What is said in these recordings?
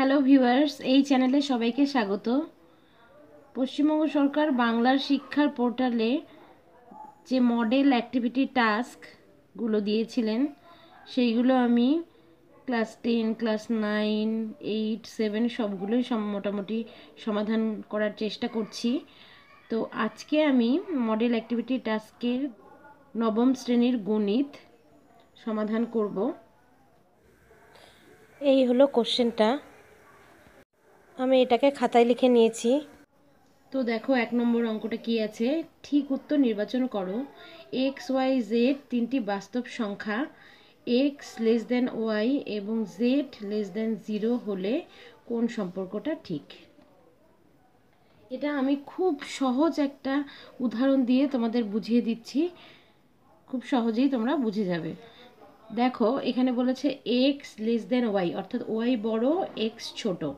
hello viewers এই চ্যানেলে সবাইকে স্বাগত পশ্চিমবঙ্গ সরকার বাংলার শিক্ষার পোর্টালে যে মডেল অ্যাক্টিভিটি টাস্কগুলো দিয়েছিলেন সেইগুলো আমি class ten class nine eight seven সবগুলোই মোটামুটি সমাধান করার চেষ্টা করছি তো আজকে আমি মডেল অ্যাক্টিভিটি টাস্কের নবম শ্রেণীর গণিত সমাধান করব এই হলো কোশ্চেনটা আমি এটাকে খাতায় লিখে নিয়েছি তো দেখো এক নম্বর অঙ্কটা কি আছে ঠিক উত্তর নির্বাচন করো এক্স ওয়াই জেড তিনটি বাস্তব সংখ্যা এক্স লেস দেন ওয়াই এবং জেড লেস দেন জিরো হলে কোন সম্পর্কটা ঠিক এটা আমি খুব সহজ একটা উদাহরণ দিয়ে তোমাদের বুঝিয়ে দিচ্ছি খুব সহজেই তোমরা বুঝে যাবে দেখো এখানে বলেছে এক্স লেস দেন ওয়াই অর্থাৎ ওয়াই বড় এক্স ছোটো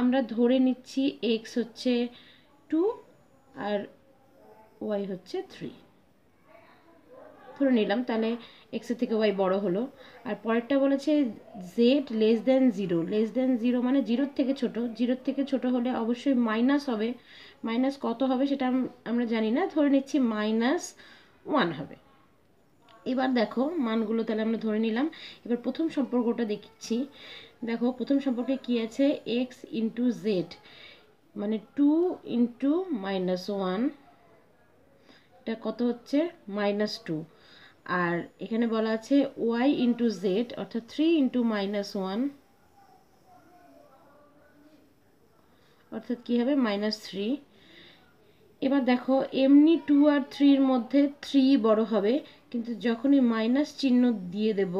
আমরা ধরে নিচ্ছি এক্স হচ্ছে টু আর ওয়াই হচ্ছে থ্রি ধরে নিলাম তাহলে এক্সের থেকে ওয়াই বড় হলো আর পরেরটা বলেছে Z less than zero less than zero মানে জিরোর থেকে ছোট জিরোর থেকে ছোট হলে অবশ্যই মাইনাস হবে মাইনাস কত হবে সেটা আমরা জানি না ধরে নিচ্ছি মাইনাস ওয়ান হবে এবার দেখো মানগুলো তাহলে আমরা ধরে নিলাম এবার প্রথম সম্পর্কটা দেখছি দেখো প্রথম সম্পর্কে কি আছে এক্স ইন্টু জেড মানে টু ইন্টু মাইনাস ওয়ান এটা কত হচ্ছে মাইনাস টু আর এখানে বলা আছে ওয়াই ইন্টু জেড অর্থাৎ থ্রি ইন্টু মাইনাস ওয়ান অর্থাৎ কী হবে মাইনাস থ্রি এবার দেখো এমনি টু আর থ্রির মধ্যে থ্রি বড় হবে কিন্তু যখনই মাইনাস চিহ্ন দিয়ে দেব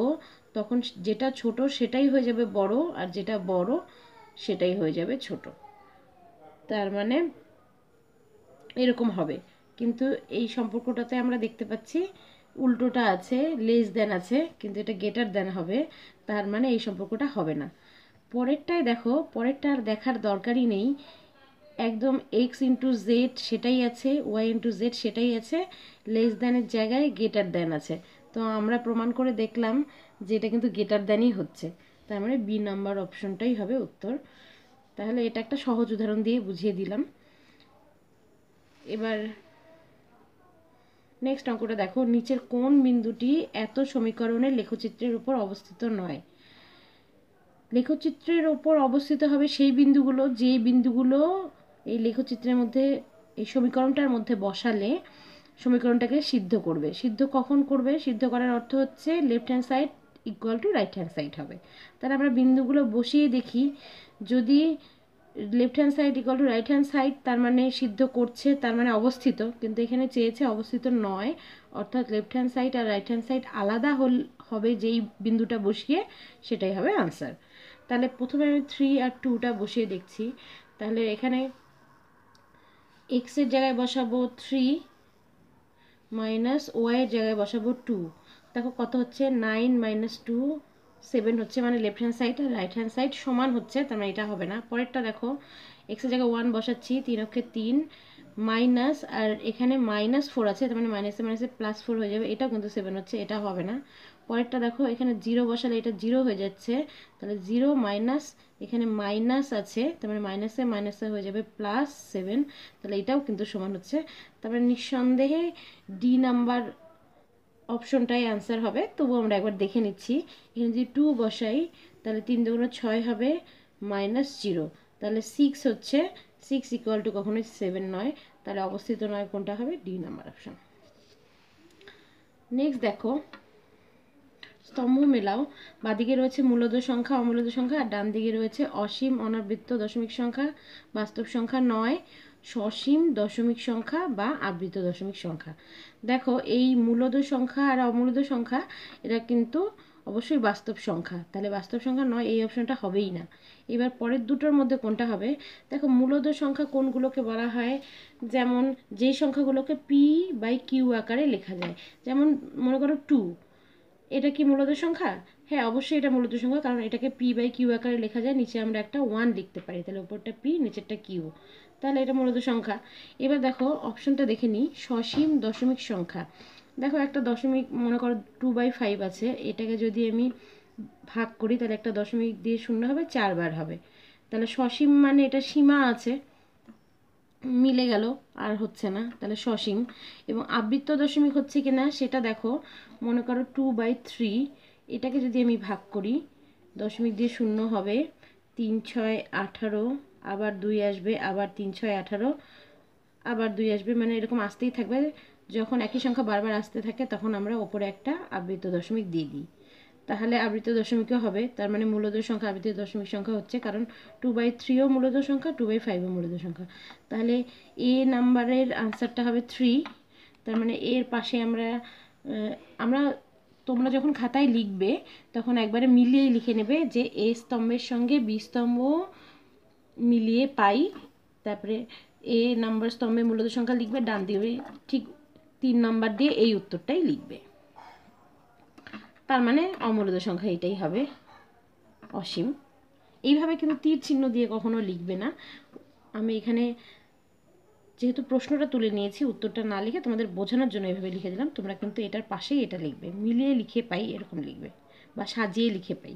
তখন যেটা ছোট সেটাই হয়ে যাবে বড় আর যেটা বড় সেটাই হয়ে যাবে ছোট তার মানে এরকম হবে কিন্তু এই সম্পর্কটাতে আমরা দেখতে পাচ্ছি উল্টোটা আছে লেস দেন আছে কিন্তু এটা গেটার দেন হবে তার মানে এই সম্পর্কটা হবে না পরেরটায় দেখো পরেরটা আর দেখার দরকারই নেই একদম এক্স ইন্টু জেড সেটাই আছে ওয়াই ইন্টু জেড সেটাই আছে লেস দেনের জায়গায় গেটার দেন আছে তো আমরা প্রমাণ করে দেখলাম যে এটা কিন্তু গেটার দ্যানই হচ্ছে তার মানে বি নাম্বার অপশনটাই হবে উত্তর তাহলে এটা একটা সহজ উদাহরণ দিয়ে বুঝিয়ে দিলাম এবার নেক্সট অঙ্কটা দেখো নিচের কোন বিন্দুটি এত সমীকরণের লেখচিত্রের উপর অবস্থিত নয় লেখচিত্রের ওপর অবস্থিত হবে সেই বিন্দুগুলো যে বিন্দুগুলো এই লেখচিত্রের মধ্যে এই সমীকরণটার মধ্যে বসালে সমীকরণটাকে সিদ্ধ করবে সিদ্ধ কখন করবে সিদ্ধ করার অর্থ হচ্ছে left hand side equal to right hand side হবে তাহলে আমরা বিন্দুগুলো বসিয়ে দেখি যদি left hand side equal to right hand side তার মানে সিদ্ধ করছে তার মানে অবস্থিত কিন্তু এখানে চেয়েছে অবস্থিত নয় অর্থাৎ লেফট হ্যান্ড সাইড আর রাইট হ্যান্ড সাইড আলাদা হল হবে যেই বিন্দুটা বসিয়ে সেটাই হবে আনসার তাহলে প্রথমে আমি থ্রি আর টুটা বসিয়ে দেখছি তাহলে এখানে এক্সের জায়গায় বসাবো থ্রি মাইনাস ওয়াইয়ের জায়গায় বসাবো টু দেখো কত হচ্ছে নাইন মাইনাস টু সেভেন হচ্ছে মানে লেফট হ্যান্ড সাইড আর রাইট হ্যান্ড সাইড সমান হচ্ছে তার মানে এটা হবে না পরেরটা দেখো এক্সের জায়গায় ওয়ান বসাচ্ছি তিন অক্ষে তিন মাইনাস আর এখানে মাইনাস ফোর আছে তার মানে মাইনাসে মাইনাসে প্লাস ফোর হয়ে যাবে এটা কিন্তু সেভেন হচ্ছে এটা হবে না পরেরটা দেখো এখানে জিরো বসালে এটা জিরো হয়ে যাচ্ছে তাহলে জিরো মাইনাস এখানে মাইনাস আছে তার মানে মাইনাসে মাইনাসে হয়ে যাবে প্লাস সেভেন তাহলে এটাও কিন্তু সমান হচ্ছে তারপরে মানে নিঃসন্দেহে ডি নাম্বার অপশনটাই অ্যান্সার হবে তবু আমরা একবার দেখে নিচ্ছি এখানে যদি টু বসাই তাহলে তিন দুগুণ ছয় হবে মাইনাস জিরো তাহলে সিক্স হচ্ছে সিক্স ইকুয়াল টু কখনোই সেভেন নয় তাহলে অবস্থিত নয় কোনটা হবে ডি নাম্বার অপশান নেক্সট দেখো স্তম্ভ মেলাও বাঁদিকে রয়েছে মূলদ সংখ্যা অমূলদ সংখ্যা আর ডান দিকে রয়েছে অসীম অনাবৃত্ত দশমিক সংখ্যা বাস্তব সংখ্যা নয় সসীম দশমিক সংখ্যা বা আবৃত দশমিক সংখ্যা দেখো এই মূলদ সংখ্যা আর অমূলদ সংখ্যা এরা কিন্তু অবশ্যই বাস্তব সংখ্যা তাহলে বাস্তব সংখ্যা নয় এই অপশনটা হবেই না এবার পরের দুটোর মধ্যে কোনটা হবে দেখো মূলত সংখ্যা কোনগুলোকে বলা হয় যেমন যেই সংখ্যাগুলোকে পি বাই কিউ আকারে লেখা যায় যেমন মনে করো টু এটা কি মূলত সংখ্যা হ্যাঁ অবশ্যই এটা মূলত সংখ্যা কারণ এটাকে পি বাই কিউ আকারে লেখা যায় নিচে আমরা একটা ওয়ান লিখতে পারি তাহলে উপরটা পি নিচেরটা কিউ তাহলে এটা মূলত সংখ্যা এবার দেখো অপশনটা দেখে নিই সসীম দশমিক সংখ্যা দেখো একটা দশমিক মনে করো টু বাই ফাইভ আছে এটাকে যদি আমি ভাগ করি তাহলে একটা দশমিক দিয়ে শূন্য হবে চারবার হবে তাহলে সসীম মানে এটা সীমা আছে মিলে গেল আর হচ্ছে না তাহলে সসীম এবং আবৃত্ত দশমিক হচ্ছে কি না সেটা দেখো মনে করো টু বাই থ্রি এটাকে যদি আমি ভাগ করি দশমিক দিয়ে শূন্য হবে তিন ছয় আঠারো আবার দুই আসবে আবার তিন ছয় আঠারো আবার দুই আসবে মানে এরকম আসতেই থাকবে যখন একই সংখ্যা বারবার আসতে থাকে তখন আমরা ওপরে একটা আবৃত দশমিক দিয়ে দিই তাহলে আবৃত দশমিকও হবে তার মানে মূলত সংখ্যা আবৃত দশমিক সংখ্যা হচ্ছে কারণ টু বাই থ্রিও মূলত সংখ্যা টু বাই ফাইভও মূলত সংখ্যা তাহলে এ নাম্বারের আনসারটা হবে থ্রি তার মানে এর পাশে আমরা আমরা তোমরা যখন খাতায় লিখবে তখন একবারে মিলিয়ে লিখে নেবে যে এ স্তম্ভের সঙ্গে বি স্তম্ভ মিলিয়ে পাই তারপরে এ নাম্বার স্তম্ভে মূলত সংখ্যা লিখবে ডান দিয়ে ঠিক তিন নম্বর দিয়ে এই উত্তরটাই লিখবে তার মানে অমূলদ সংখ্যা এটাই হবে অসীম এইভাবে কিন্তু তীর চিহ্ন দিয়ে কখনো লিখবে না আমি এখানে যেহেতু প্রশ্নটা তুলে নিয়েছি উত্তরটা না লিখে তোমাদের বোঝানোর জন্য এভাবে লিখে দিলাম তোমরা কিন্তু এটার পাশেই এটা লিখবে মিলিয়ে লিখে পাই এরকম লিখবে বা সাজিয়ে লিখে পাই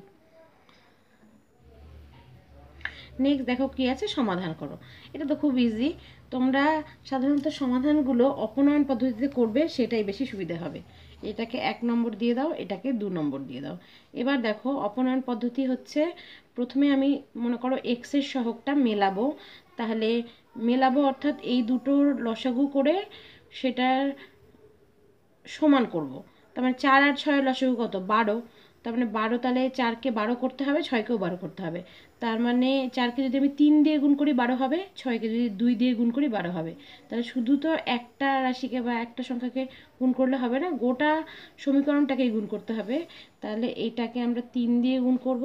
নেক্সট দেখো কি আছে সমাধান করো এটা তো খুব ইজি তোমরা সাধারণত সমাধানগুলো অপনয়ন পদ্ধতিতে করবে সেটাই বেশি সুবিধা হবে এটাকে এক নম্বর দিয়ে দাও এটাকে দু নম্বর দিয়ে দাও এবার দেখো অপনয়ন পদ্ধতি হচ্ছে প্রথমে আমি মনে করো এক্সের সহকটা মেলাবো তাহলে মেলাবো অর্থাৎ এই দুটোর লসাগু করে সেটার সমান করব তার মানে চার আর ছয় লসাগু কত বারো তার মানে বারো তাহলে চারকে বারো করতে হবে ছয়কেও বারো করতে হবে তার মানে চারকে যদি আমি তিন দিয়ে গুণ করি বারো হবে ছয়কে যদি দুই দিয়ে গুণ করি বারো হবে তাহলে শুধু তো একটা রাশিকে বা একটা সংখ্যাকে গুণ করলে হবে না গোটা সমীকরণটাকেই গুণ করতে হবে তাহলে এটাকে আমরা তিন দিয়ে গুণ করব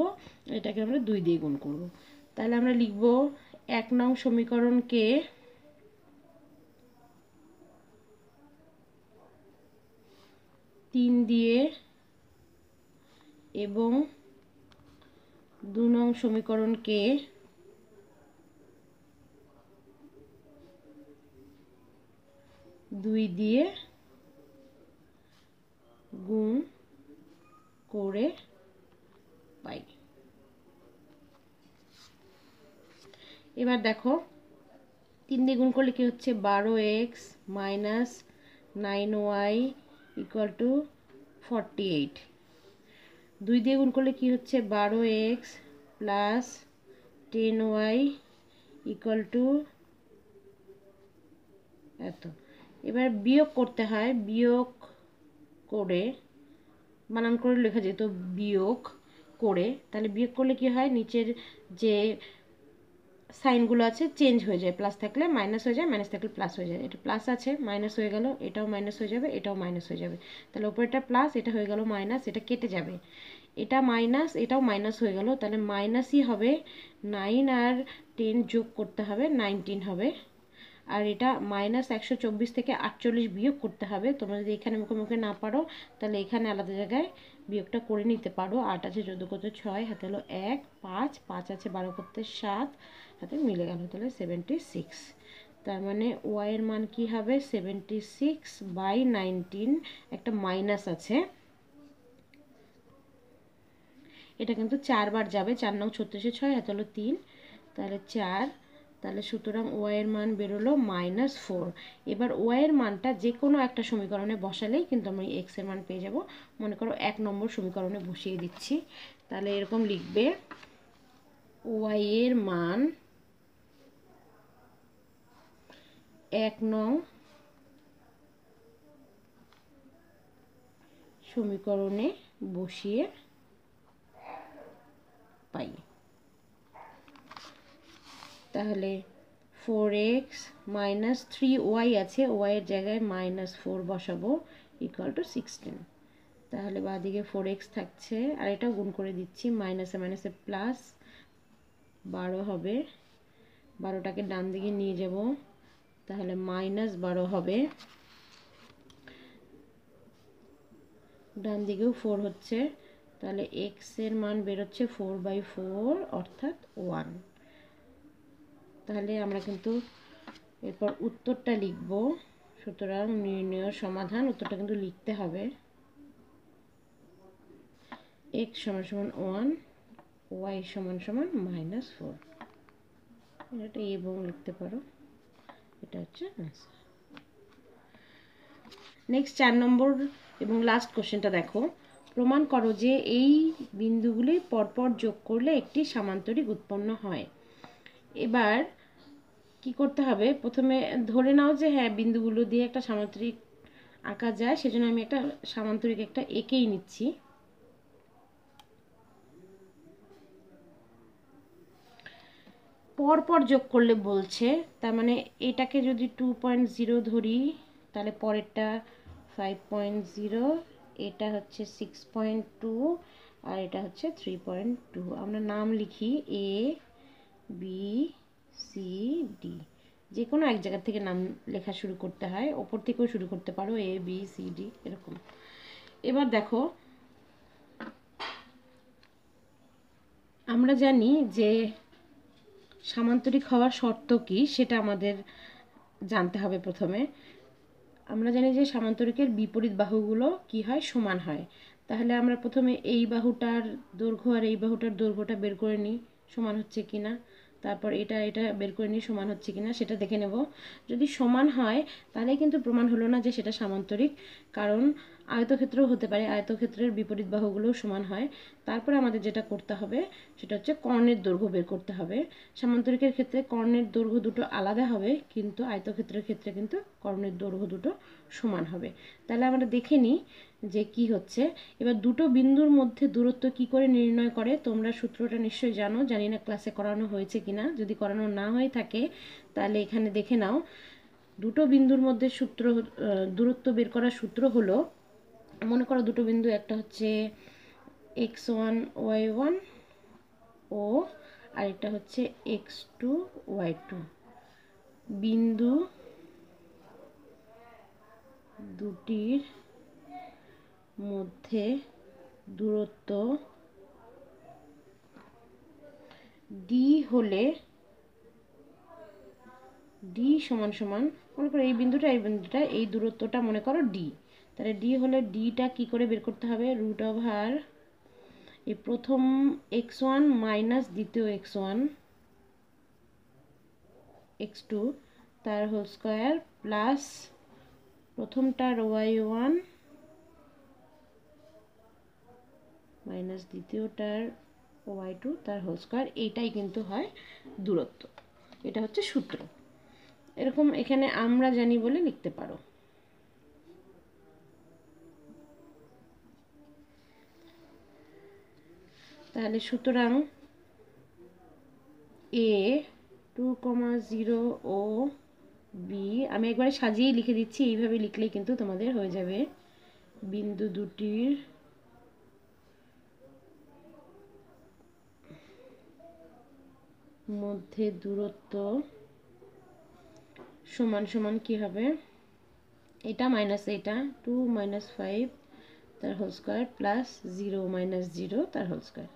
এটাকে আমরা দুই দিয়ে গুণ করব তাহলে আমরা লিখব এক নং সমীকরণকে তিন দিয়ে এবং দু নং সমীকরণকে দুই দিয়ে গুণ করে পাই এবার দেখো তিন দিয়ে গুণ করলে কি হচ্ছে বারো X minus nine Y equal to forty eight দুই দিয়ে গুণ করলে কি হচ্ছে বারো X plus ten Y equal to এত এবার বিয়োগ করতে হয় বিয়োগ করে বানান করে লেখা যেত বিয়োগ করে তাহলে বিয়োগ করলে কি হয় নিচের যে সাইনগুলো আছে চেঞ্জ হয়ে যায় প্লাস থাকলে মাইনাস হয়ে যায় মাইনাস থাকলে প্লাস হয়ে যায় এটা প্লাস আছে মাইনাস হয়ে গেল এটাও মাইনাস হয়ে যাবে এটাও মাইনাস হয়ে যাবে তাহলে ওপরেটা প্লাস এটা হয়ে গেল মাইনাস এটা কেটে যাবে এটা মাইনাস এটাও মাইনাস হয়ে গেল তাহলে মাইনাসই হবে নাইন আর টেন যোগ করতে হবে নাইনটিন হবে আর এটা মাইনাস একশো চব্বিশ থেকে আটচল্লিশ বিয়োগ করতে হবে তোমরা যদি এখানে মুখে মুখে না পারো তাহলে এখানে আলাদা জায়গায় বিয়োগটা করে নিতে পারো আট আছে চোদ্দো করতে ছয় হাতে হলো এক পাঁচ পাঁচ আছে বারো করতে সাত হাতে মিলে গেল তাহলে সেভেন্টি সিক্স তার মানে ওয়াইয়ের মান কি হবে সেভেন্টি সিক্স বাই নাইনটিন একটা মাইনাস আছে এটা কিন্তু চারবার যাবে চার নং ছত্রিশে ছয় হাতে হলো তিন তাহলে চার তাহলে সুতরাং ওয়াইয়ের মান বেরোলো মাইনাস ফোর এবার ওয়াইয়ের মানটা যে কোনো একটা সমীকরণে বসালেই কিন্তু আমি এক্সের মান পেয়ে যাব মনে করো এক নম্বর সমীকরণে বসিয়ে দিচ্ছি তাহলে এরকম লিখবে ওয়াইয়ের মান এক নং সমীকরণে বসিয়ে পাই তাহলে four X minus three Y আছে ওয়াইয়ের জায়গায় মাইনাস ফোর বসাবো ইকুয়াল টু সিক্সটিন তাহলে বাদিকে ফোর এক্স থাকছে আর এটা গুণ করে দিচ্ছি মাইনাসে মাইনাসে প্লাস বারো হবে বারোটাকে ডান দিকে নিয়ে যাব তাহলে মাইনাস বারো হবে ডান দিকেও ফোর হচ্ছে তাহলে এক্সের মান বেরোচ্ছে ফোর বাই ফোর অর্থাৎ ওয়ান তাহলে আমরা কিন্তু এরপর উত্তরটা লিখব সুতরাং নির্ণয় সমাধান উত্তরটা কিন্তু লিখতে হবে এক্স সমান সমান ওয়ান ওয়াই সমান সমান মাইনাস ফোর এটা এবং লিখতে পারো এটা হচ্ছে নেক্সট চার নম্বর এবং লাস্ট কোশ্চেনটা দেখো প্রমাণ করো যে এই বিন্দুগুলি পরপর যোগ করলে একটি সামান্তরিক উৎপন্ন হয় এবার কি করতে হবে প্রথমে ধরে নাও যে হ্যাঁ বিন্দুগুলো দিয়ে একটা সামান্তরিক আঁকা যায় সেজন্য আমি একটা সামান্তরিক একটা এঁকেই নিচ্ছি পরপর যোগ করলে বলছে তার মানে এটাকে যদি টু পয়েন্ট জিরো ধরি তাহলে পরেরটা ফাইভ পয়েন্ট জিরো এটা হচ্ছে সিক্স পয়েন্ট টু আর এটা হচ্ছে থ্রি পয়েন্ট টু আমরা নাম লিখি এ বি সি ডি যে কোনো এক জায়গা থেকে নাম লেখা শুরু করতে হয় ওপর থেকেও শুরু করতে পারো এ বি সি ডি এরকম এবার দেখো আমরা জানি যে সামান্তরিক হওয়ার শর্ত কি সেটা আমাদের জানতে হবে প্রথমে আমরা জানি যে সামান্তরিকের বিপরীত বাহুগুলো কি হয় সমান হয় তাহলে আমরা প্রথমে এই বাহুটার দৈর্ঘ্য আর এই বাহুটার দৈর্ঘ্যটা বের করে নিই সমান হচ্ছে কি না তারপর এটা এটা বের করে নিয়ে সমান হচ্ছে কিনা সেটা দেখে নেব যদি সমান হয় তাহলে কিন্তু প্রমাণ হলো না যে সেটা সামান্তরিক কারণ আয়তক্ষেত্রও হতে পারে আয়তক্ষেত্রের বিপরীত বাহুগুলোও সমান হয় তারপর আমাদের যেটা করতে হবে সেটা হচ্ছে কর্ণের দৈর্ঘ্য বের করতে হবে সামান্তরিকের ক্ষেত্রে কর্ণের দৈর্ঘ্য দুটো আলাদা হবে কিন্তু আয়তক্ষেত্রের ক্ষেত্রে কিন্তু কর্ণের দৈর্ঘ্য দুটো সমান হবে তাহলে আমরা দেখে নিই যে কি হচ্ছে এবার দুটো বিন্দুর মধ্যে দূরত্ব কি করে নির্ণয় করে তোমরা সূত্রটা নিশ্চয়ই জানো জানি না ক্লাসে করানো হয়েছে কিনা যদি করানো না হয়ে থাকে তাহলে এখানে দেখে নাও দুটো বিন্দুর মধ্যে সূত্র দূরত্ব বের করার সূত্র হলো মনে করো দুটো বিন্দু একটা হচ্ছে এক্স ওয়ান ওয়াই ওয়ান ও আরেকটা হচ্ছে এক্স টু ওয়াই টু বিন্দু দুটির মধ্যে দূরত্ব ডি হলে ডি সমান সমান মনে করো এই বিন্দুটা এই বিন্দুটা এই দূরত্বটা মনে করো ডি তাহলে ডি হলে ডিটা কি করে বের করতে হবে রুট ওভার এই প্রথম এক্স ওয়ান মাইনাস দ্বিতীয় এক্স ওয়ান এক্স টু তার হোল স্কোয়ার প্লাস প্রথমটার ওয়াই ওয়ান মাইনাস দ্বিতীয়টার ওয়াই টু তার হোল স্কোয়ার এইটাই কিন্তু হয় দূরত্ব এটা হচ্ছে সূত্র এরকম এখানে আমরা জানি বলে লিখতে পারো তাহলে সুতরাং এ টু কমা জিরো ও বি আমি একবারে সাজিয়ে লিখে দিচ্ছি এইভাবে লিখলেই কিন্তু তোমাদের হয়ে যাবে বিন্দু দুটির মধ্যে দূরত্ব সমান সমান কি হবে এটা মাইনাস এটা টু মাইনাস ফাইভ তার whole square plus zero minus zero তার হোল স্কোয়ার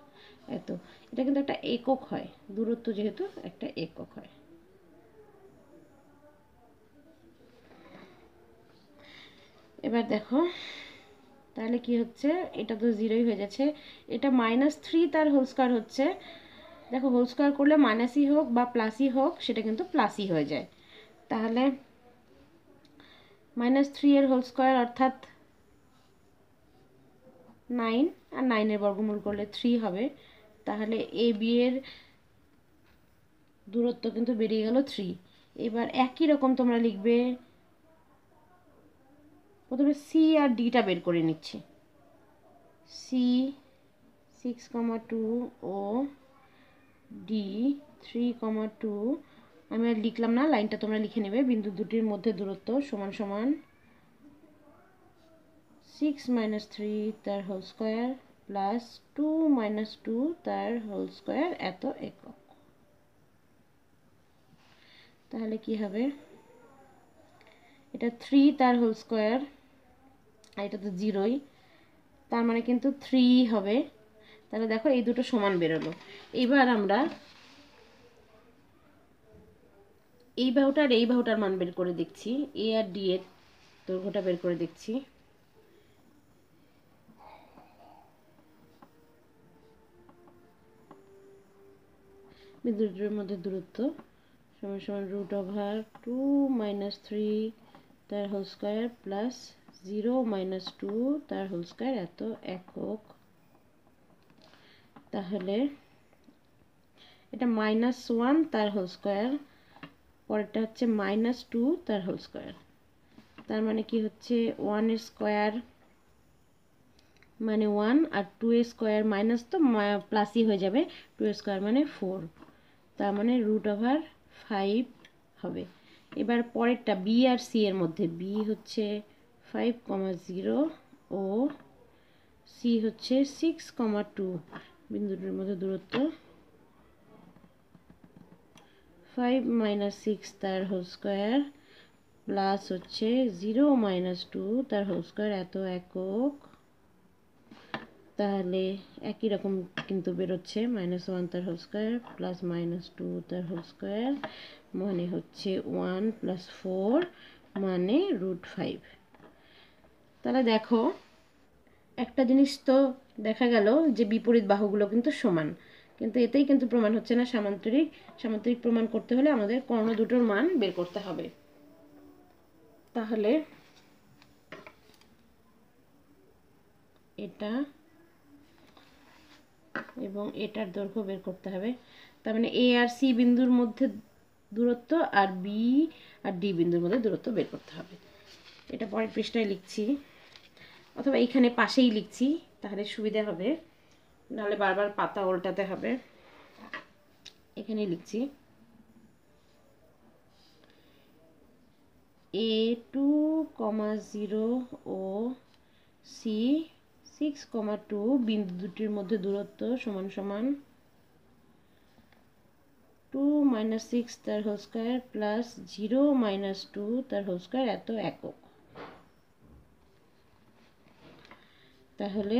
এত এটা কিন্তু একটা একক হয় দূরত্ব যেহেতু একটা একক হয় এবার দেখো তাহলে কি হচ্ছে এটা তো জিরোই হয়ে যাচ্ছে এটা মাইনাস থ্রি তার হোল স্কোয়ার হচ্ছে দেখো হোল স্কোয়ার করলে মাইনাসই হোক বা প্লাসই হোক সেটা কিন্তু প্লাসই হয়ে যায় তাহলে মাইনাস থ্রি এর হোল স্কোয়ার অর্থাৎ নাইন আর নাইনের বর্গমূল করলে থ্রি হবে তাহলে এ বিয়ের দূরত্ব কিন্তু বেরিয়ে গেল থ্রি এবার একই রকম তোমরা লিখবে প্রথমে সি আর ডিটা বের করে নিচ্ছি সি সিক্স কমা টু ও ডি থ্রি কমা টু আমি আর লিখলাম না লাইনটা তোমরা লিখে নেবে বিন্দু দুটির মধ্যে দূরত্ব সমান সমান সিক্স মাইনাস থ্রি তার whole square plus two minus two তার হোল স্কোয়ার এত একক তাহলে কি হবে এটা থ্রি তার হোল স্কোয়ার এটা তো জিরোই তার মানে কিন্তু থ্রি হবে তাহলে দেখো এই দুটো সমান বেরোলো এবার আমরা এই বাহুটার এই বাহুটার মান বের করে দেখছি এ আর ডি এর দৈর্ঘ্যটা বের করে দেখছি বিদ্যুতের মধ্যে দূরত্ব সমান সমান root over two minus three তার whole square plus zero minus two তার হোল স্কোয়ার এত একক তাহলে এটা মাইনাস ওয়ান তার হোল স্কোয়ার পরেরটা হচ্ছে মাইনাস টু তার হোল স্কোয়ার তার মানে কি হচ্ছে ওয়ান স্কোয়ার মানে ওয়ান আর টু স্কোয়ার মাইনাস তো প্লাসই হয়ে যাবে টু স্কোয়ার মানে ফোর তার মানে রুট ওভার ফাইভ হবে এবার পরেরটা বি আর সি এর মধ্যে বি হচ্ছে ফাইভ কমা জিরো ও সি হচ্ছে সিক্স কমা টু বিন্দুটির মধ্যে দূরত্ব ফাইভ মাইনাস সিক্স তার হোল স্কোয়ার প্লাস হচ্ছে জিরো মাইনাস টু তার হোল স্কোয়ার এত একক তাহলে একই রকম কিন্তু বেরোচ্ছে মাইনাস ওয়ান তার whole square plus minus two তার হোল স্কোয়ার মানে হচ্ছে ওয়ান প্লাস ফোর মানে রুট ফাইভ তাহলে দেখো একটা জিনিস তো দেখা গেল যে বিপরীত বাহুগুলো কিন্তু সমান কিন্তু এতেই কিন্তু প্রমাণ হচ্ছে না সামান্তরিক সামান্তরিক প্রমাণ করতে হলে আমাদের কর্ণ দুটোর মান বের করতে হবে তাহলে এটা এবং এটার দৈর্ঘ্য বের করতে হবে তার মানে এ আর সি বিন্দুর মধ্যে দূরত্ব আর বি আর ডি বিন্দুর মধ্যে দূরত্ব বের করতে হবে এটা পরের পৃষ্ঠায় লিখছি অথবা এইখানে পাশেই লিখছি তাহলে সুবিধা হবে নাহলে বারবার পাতা উল্টাতে হবে এখানে লিখছি এ টু কমা জিরো ও সি সিক্স কমা টু বিন্দু দুটির মধ্যে দূরত্ব সমান সমান টু মাইনাস সিক্স তার whole square plus zero minus two তার হোল স্কোয়ার এত একক তাহলে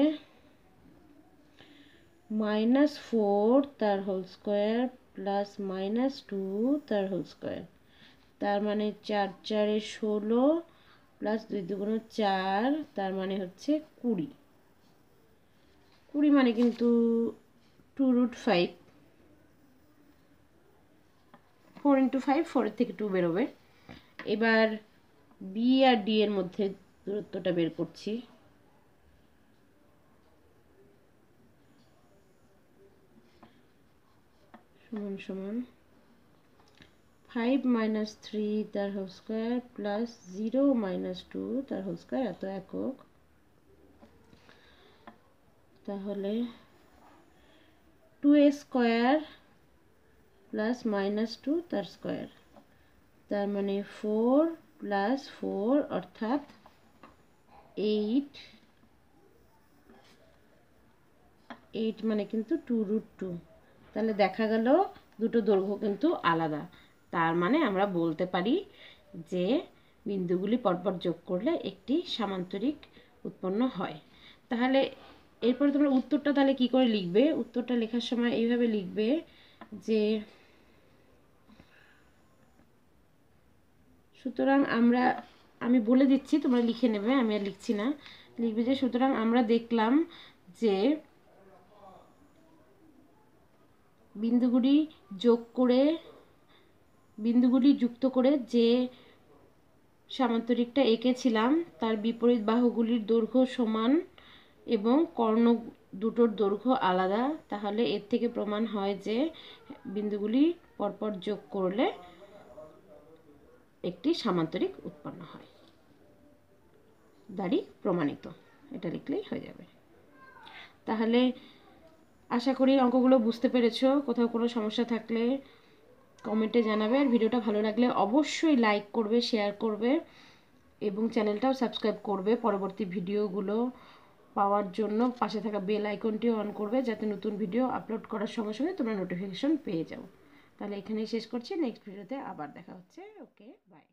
মাইনাস ফোর তার whole square plus minus two তার হোল স্কোয়ার তার মানে চার চারে ষোলো প্লাস দুই দুগুণ চার তার মানে হচ্ছে কুড়ি কুড়ি মানে কিন্তু two root five four into five ফোরের থেকে টু বেরোবে এবার বি আর ডি এর মধ্যে দূরত্বটা বের করছি সমান সমান ফাইভ মাইনাস থ্রি তার whole square plus zero minus two তার হোল স্কোয়ার এত একক তাহলে two A square plus minus two তার স্কোয়ার তার মানে ফোর প্লাস ফোর অর্থাৎ এইট এইট মানে কিন্তু টু রুট টু তাহলে দেখা গেল দুটো দৈর্ঘ্য কিন্তু আলাদা তার মানে আমরা বলতে পারি যে বিন্দুগুলি পরপর যোগ করলে একটি সামান্তরিক উৎপন্ন হয় তাহলে এরপরে তোমরা উত্তরটা তাহলে কি করে লিখবে উত্তরটা লেখার সময় এইভাবে লিখবে যে সুতরাং আমরা আমি বলে দিচ্ছি তোমরা লিখে নেবে আমি আর লিখছি না লিখবে যে সুতরাং আমরা দেখলাম যে বিন্দুগুলি যোগ করে বিন্দুগুলি যুক্ত করে যে সামান্তরিকটা এঁকেছিলাম তার বিপরীত বাহুগুলির দৈর্ঘ্য সমান এবং কর্ণ দুটোর দৈর্ঘ্য আলাদা তাহলে এর থেকে প্রমাণ হয় যে বিন্দুগুলি পরপর যোগ করলে একটি সামান্তরিক উৎপন্ন হয় দাড়ি প্রমাণিত এটা লিখলেই হয়ে যাবে তাহলে আশা করি অঙ্কগুলো বুঝতে পেরেছো কোথাও কোনো সমস্যা থাকলে কমেন্টে জানাবে আর ভিডিওটা ভালো লাগলে অবশ্যই লাইক করবে শেয়ার করবে এবং চ্যানেলটাও সাবস্ক্রাইব করবে পরবর্তী ভিডিওগুলো পাওয়ার জন্য পাশে থাকা বেল আইকনটি অন করবে যাতে নতুন ভিডিও আপলোড করার সঙ্গে সঙ্গে তোমরা নোটিফিকেশন পেয়ে যাও তাহলে এখানেই শেষ করছি নেক্সট ভিডিওতে আবার দেখা হচ্ছে ওকে বাই